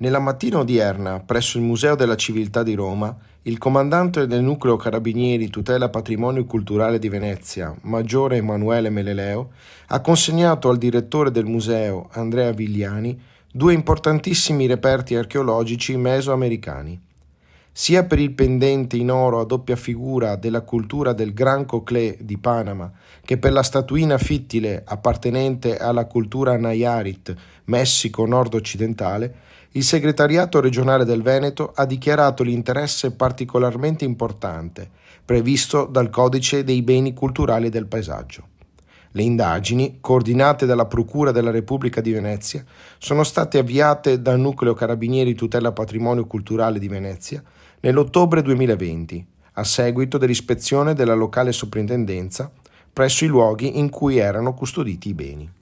Nella mattina odierna, presso il Museo della Civiltà di Roma, il comandante del nucleo Carabinieri Tutela Patrimonio Culturale di Venezia, Maggiore Emanuele Meleleo, ha consegnato al direttore del museo, Andrea Vigliani, due importantissimi reperti archeologici mesoamericani sia per il pendente in oro a doppia figura della cultura del Gran Coclé di Panama, che per la statuina fittile appartenente alla cultura Nayarit, Messico nord-occidentale, il segretariato regionale del Veneto ha dichiarato l'interesse particolarmente importante, previsto dal Codice dei beni culturali del paesaggio. Le indagini, coordinate dalla Procura della Repubblica di Venezia, sono state avviate dal Nucleo Carabinieri Tutela Patrimonio Culturale di Venezia nell'ottobre 2020, a seguito dell'ispezione della locale soprintendenza presso i luoghi in cui erano custoditi i beni.